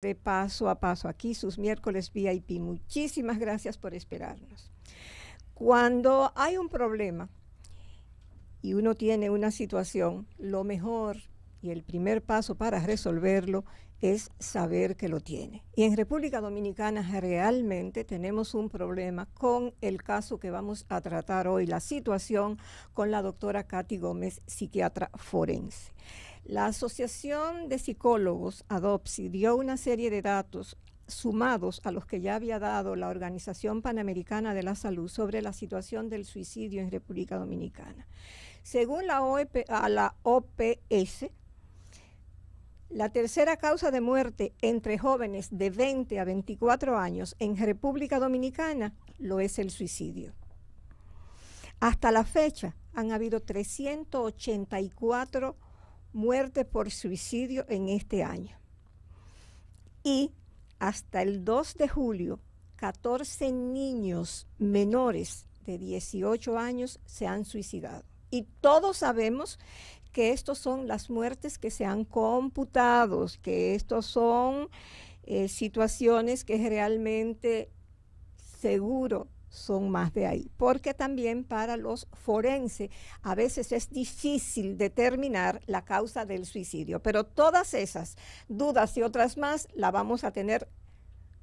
de paso a paso aquí, sus miércoles VIP. Muchísimas gracias por esperarnos. Cuando hay un problema y uno tiene una situación, lo mejor y el primer paso para resolverlo es saber que lo tiene. Y en República Dominicana realmente tenemos un problema con el caso que vamos a tratar hoy, la situación con la doctora Katy Gómez, psiquiatra forense. La Asociación de Psicólogos, ADOPSI, dio una serie de datos sumados a los que ya había dado la Organización Panamericana de la Salud sobre la situación del suicidio en República Dominicana. Según la, e la OPS, la tercera causa de muerte entre jóvenes de 20 a 24 años en República Dominicana lo es el suicidio. Hasta la fecha han habido 384 muerte por suicidio en este año. Y hasta el 2 de julio, 14 niños menores de 18 años se han suicidado. Y todos sabemos que estas son las muertes que se han computado, que estas son eh, situaciones que realmente seguro son más de ahí, porque también para los forenses a veces es difícil determinar la causa del suicidio, pero todas esas dudas y otras más la vamos a tener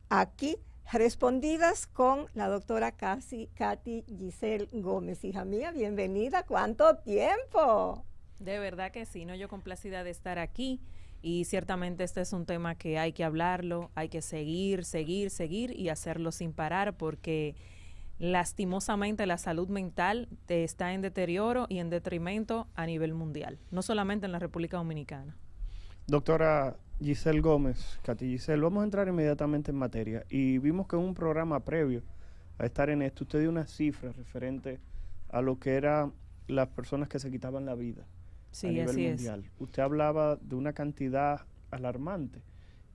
aquí respondidas con la doctora Casi, Katy Giselle Gómez. Hija mía, bienvenida, ¿cuánto tiempo? De verdad que sí, no yo complacida de estar aquí y ciertamente este es un tema que hay que hablarlo, hay que seguir, seguir, seguir y hacerlo sin parar porque lastimosamente la salud mental está en deterioro y en detrimento a nivel mundial, no solamente en la República Dominicana. Doctora Giselle Gómez, Katy Giselle, vamos a entrar inmediatamente en materia. Y vimos que en un programa previo a estar en esto, usted dio una cifra referente a lo que eran las personas que se quitaban la vida a nivel mundial. Usted hablaba de una cantidad alarmante.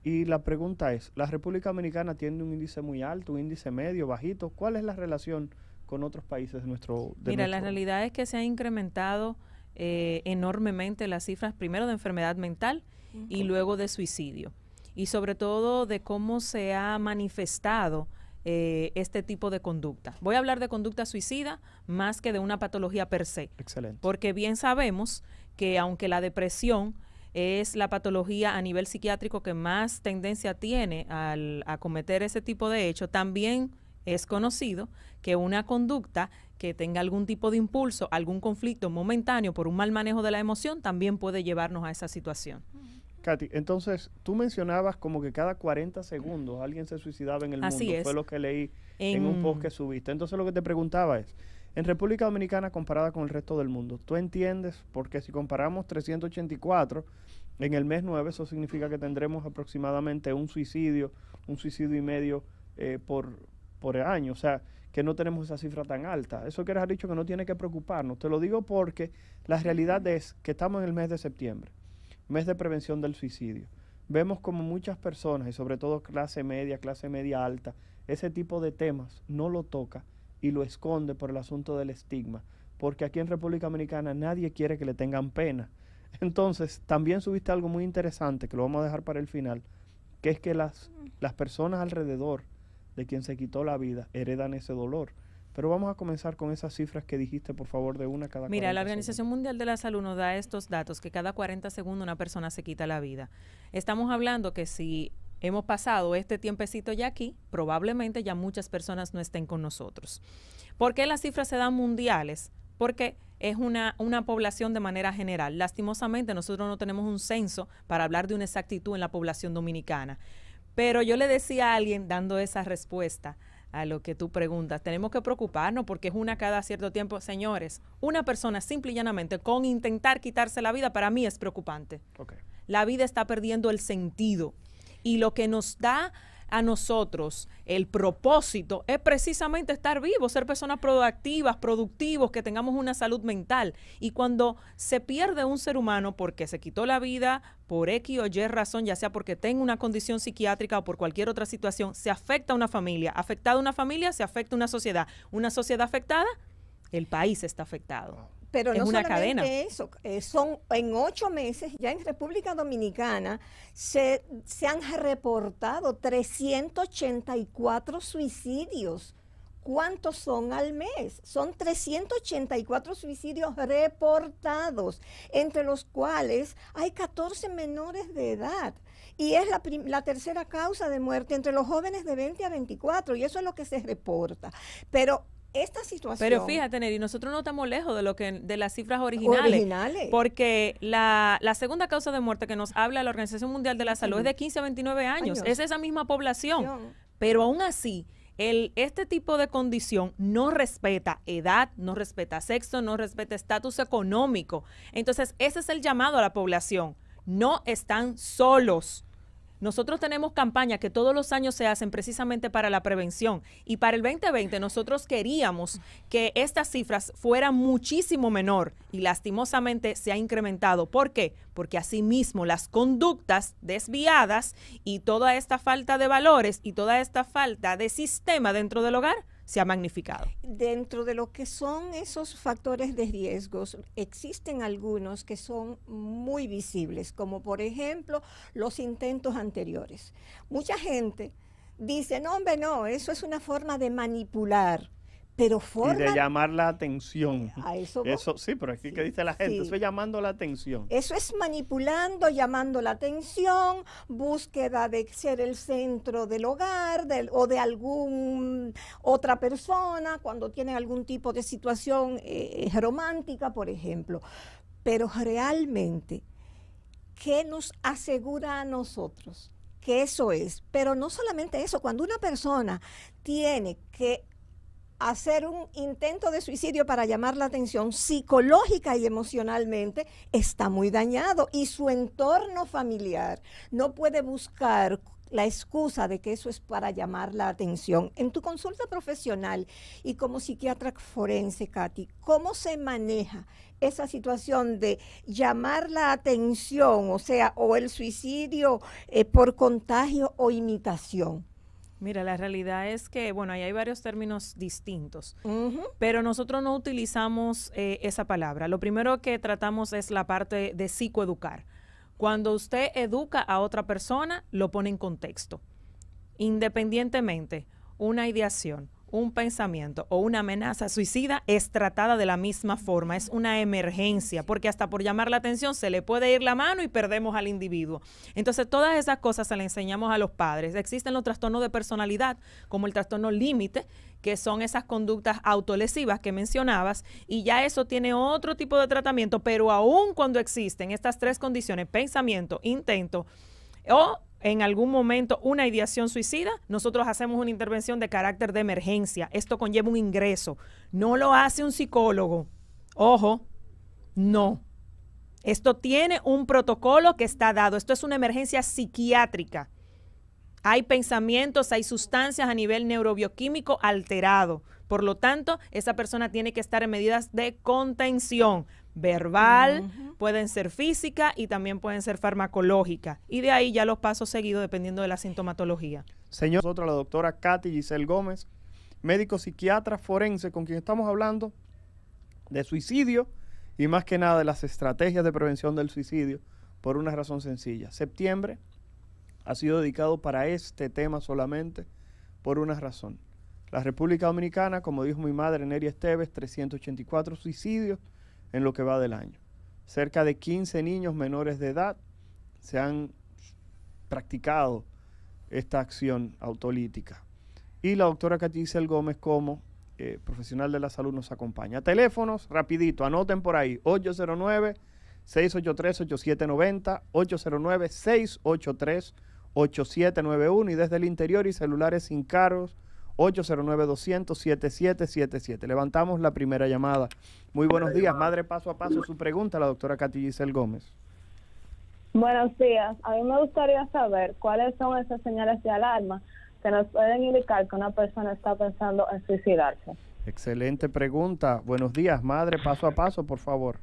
Y la pregunta es, ¿la República Dominicana tiene un índice muy alto, un índice medio, bajito? ¿Cuál es la relación con otros países de nuestro de Mira, la realidad es que se ha incrementado eh, enormemente las cifras, primero de enfermedad mental y luego de suicidio. Y sobre todo de cómo se ha manifestado eh, este tipo de conducta. Voy a hablar de conducta suicida más que de una patología per se. Excelente. Porque bien sabemos que aunque la depresión es la patología a nivel psiquiátrico que más tendencia tiene al, a cometer ese tipo de hecho, también es conocido que una conducta que tenga algún tipo de impulso, algún conflicto momentáneo por un mal manejo de la emoción, también puede llevarnos a esa situación. Katy, entonces tú mencionabas como que cada 40 segundos alguien se suicidaba en el Así mundo, es. fue lo que leí en un post que subiste. Entonces lo que te preguntaba es, en República Dominicana comparada con el resto del mundo, ¿tú entiendes? Porque si comparamos 384 en el mes 9, eso significa que tendremos aproximadamente un suicidio, un suicidio y medio eh, por, año. O sea, que no tenemos esa cifra tan alta. Eso que ha dicho que no tiene que preocuparnos. Te lo digo porque la realidad es que estamos en el mes de septiembre, mes de prevención del suicidio. Vemos como muchas personas, y sobre todo clase media, clase media alta, ese tipo de temas no lo toca y lo esconde por el asunto del estigma, porque aquí en República Dominicana nadie quiere que le tengan pena. Entonces, también subiste algo muy interesante, que lo vamos a dejar para el final, que es que las, las personas alrededor de quien se quitó la vida heredan ese dolor. Pero vamos a comenzar con esas cifras que dijiste, por favor, de una cada Mira, la Organización Mundial de la Salud nos da estos datos, que cada 40 segundos una persona se quita la vida. Estamos hablando que si hemos pasado este tiempecito ya aquí, probablemente ya muchas personas no estén con nosotros. ¿Por qué las cifras se dan mundiales? Porque es una, una, población de manera general. Lastimosamente nosotros no tenemos un censo para hablar de una exactitud en la población dominicana. Pero yo le decía a alguien dando esa respuesta a lo que tú preguntas, tenemos que preocuparnos porque es una cada cierto tiempo. Señores, una persona simple y llanamente con intentar quitarse la vida para mí es preocupante. La vida está perdiendo el sentido. Y lo que nos da a nosotros el propósito es precisamente estar vivos, ser personas productivas, productivos, que tengamos una salud mental. Y cuando se pierde un ser humano porque se quitó la vida por X o Y razón, ya sea porque tenga una condición psiquiátrica o por cualquier otra situación, se afecta a una familia. Afectada una familia, se afecta una sociedad. Una sociedad afectada, el país está afectado. Pero no solamente eso, eh, son en ocho meses, ya en República Dominicana se, han reportado 384 suicidios. ¿Cuántos son al mes? Son 384 suicidios reportados, entre los cuales hay 14 menores de edad. Y es la, la, tercera causa de muerte entre los jóvenes de 20 a 24, y eso es lo que se reporta. Pero esta situación. Pero fíjate, Neri, nosotros no estamos lejos de lo que de las cifras originales. Porque la, la segunda causa de muerte que nos habla la Organización Mundial de la Salud es de 15 a 29 años. Es esa misma población. Pero aún así, el, este tipo de condición no respeta edad, no respeta sexo, no respeta estatus económico. Entonces, ese es el llamado a la población. No están solos. Nosotros tenemos campañas que todos los años se hacen precisamente para la prevención y para el 2020 nosotros queríamos que estas cifras fueran muchísimo menor y lastimosamente se ha incrementado. ¿Por qué? Porque asimismo las conductas desviadas y toda esta falta de valores y toda esta falta de sistema dentro del hogar se ha magnificado. Dentro de lo que son esos factores de riesgos, existen algunos que son muy visibles, como por ejemplo los intentos anteriores. Mucha gente dice, no, hombre, no, eso es una forma de manipular pero forma, y de llamar la atención. A eso, Sí, pero aquí que dice la gente, eso es llamando la atención. Eso es manipulando, llamando la atención, búsqueda de ser el centro del hogar o de algún otra persona cuando tienen algún tipo de situación eh, eh, romántica, por ejemplo. Pero realmente, ¿qué nos asegura a nosotros? que eso es, pero no solamente eso, cuando una persona tiene que hacer un intento de suicidio para llamar la atención psicológica y emocionalmente está muy dañado y su entorno familiar no puede buscar la excusa de que eso es para llamar la atención. En tu consulta profesional y como psiquiatra forense, Katy, ¿cómo se maneja esa situación de llamar la atención, o sea, o el suicidio eh, por contagio o imitación? Mira, la realidad es que, bueno, ahí hay varios términos distintos, pero nosotros no utilizamos eh, esa palabra. Lo primero que tratamos es la parte de psicoeducar. Cuando usted educa a otra persona, lo pone en contexto. Independientemente, una ideación, un pensamiento o una amenaza suicida es tratada de la misma forma, es una emergencia, porque hasta por llamar la atención se le puede ir la mano y perdemos al individuo. Entonces, todas esas cosas se las enseñamos a los padres. Existen los trastornos de personalidad, como el trastorno límite, que son esas conductas autolesivas que mencionabas, y ya eso tiene otro tipo de tratamiento, pero aún cuando existen estas tres condiciones, pensamiento, intento o en algún momento una ideación suicida, nosotros hacemos una intervención de carácter de emergencia. Esto conlleva un ingreso. No lo hace un psicólogo. Ojo, no. Esto tiene un protocolo que está dado. Esto es una emergencia psiquiátrica. Hay pensamientos, hay sustancias a nivel neurobioquímico alterado. Por lo tanto, esa persona tiene que estar en medidas de contención verbal, pueden ser física y también pueden ser farmacológica. Y de ahí ya los pasos seguidos dependiendo de la sintomatología. Señor, nosotros la doctora Katy Giselle Gómez, médico psiquiatra forense, con quien estamos hablando de suicidio y más que nada de las estrategias de prevención del suicidio por una razón sencilla. Septiembre ha sido dedicado para este tema solamente por una razón. La República Dominicana, como dijo mi madre Neria Esteves, 384 suicidios en lo que va del año. Cerca de 15 niños menores de edad se han practicado esta acción autolítica. Y la doctora Catizel Gómez como eh, profesional de la salud nos acompaña. Teléfonos, rapidito, anoten por ahí, 809-683-8790, 809-683-8791 y desde el interior y celulares sin cargos 809-200-7777. Levantamos la primera llamada. Muy buenos días. Madre paso a paso su pregunta, la doctora Giselle Gómez. Buenos días. A mí me gustaría saber cuáles son esas señales de alarma que nos pueden indicar que una persona está pensando en suicidarse. Excelente pregunta. Buenos días, madre. Paso a paso, por favor.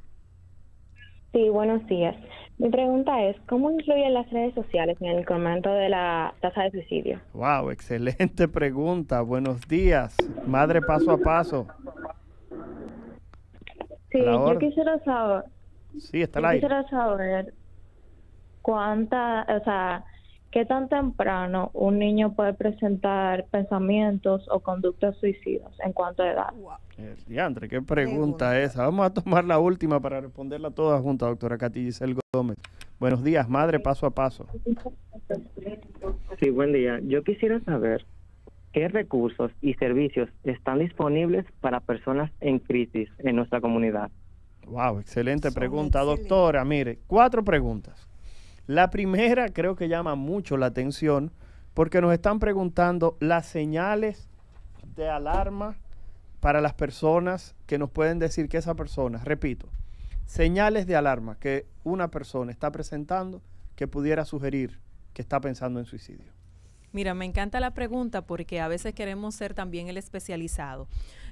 Sí, buenos días. Mi pregunta es, ¿cómo incluyen las redes sociales en el comando de la tasa de suicidio? Wow, excelente pregunta. Buenos días. Madre paso a paso. Sí, yo quisiera saber. Sí, está saber cuánta, o sea, ¿Qué tan temprano un niño puede presentar pensamientos o conductas suicidas en cuanto a edad? Wow. Eh, Diandre, qué pregunta esa. Vamos a tomar la última para responderla toda juntas, doctora Katy Giselle Gómez. Buenos días, madre, paso a paso. Sí, buen día. Yo quisiera saber qué recursos y servicios están disponibles para personas en crisis en nuestra comunidad. Wow, excelente pregunta, doctora. Mire, cuatro preguntas. La primera creo que llama mucho la atención porque nos están preguntando las señales de alarma para las personas que nos pueden decir que esa persona, repito, señales de alarma que una persona está presentando que pudiera sugerir que está pensando en suicidio. Mira, me encanta la pregunta porque a veces queremos ser también el especializado.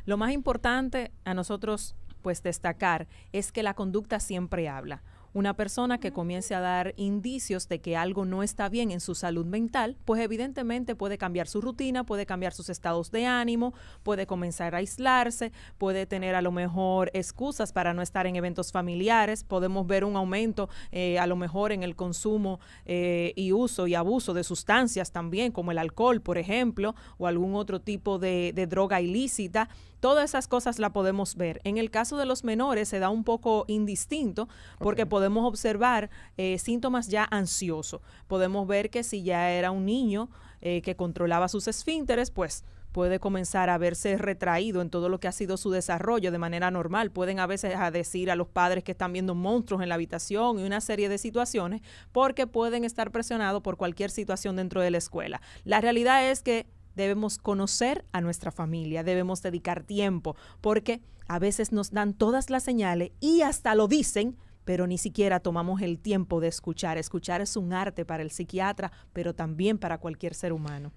Lo más importante a nosotros pues destacar es que la conducta siempre habla una persona que comience a dar indicios de que algo no está bien en su salud mental, pues evidentemente puede cambiar su rutina, puede cambiar sus estados de ánimo, puede comenzar a aislarse, puede tener a lo mejor excusas para no estar en eventos familiares, podemos ver un aumento eh, a lo mejor en el consumo eh, y uso y abuso de sustancias también, como el alcohol, por ejemplo, o algún otro tipo de droga ilícita Todas esas cosas la podemos ver. En el caso de los menores se da un poco indistinto porque podemos observar eh, síntomas ya ansiosos. Podemos ver que si ya era un niño eh, que controlaba sus esfínteres, pues puede comenzar a verse retraído en todo lo que ha sido su desarrollo de manera normal. Pueden a veces a decir a los padres que están viendo monstruos en la habitación y una serie de situaciones porque pueden estar presionados por cualquier situación dentro de la escuela. La realidad es que debemos conocer a nuestra familia, debemos dedicar tiempo, porque a veces nos dan todas las señales y hasta lo dicen, pero ni siquiera tomamos el tiempo de escuchar. Escuchar es un arte para el psiquiatra, pero también para cualquier ser humano.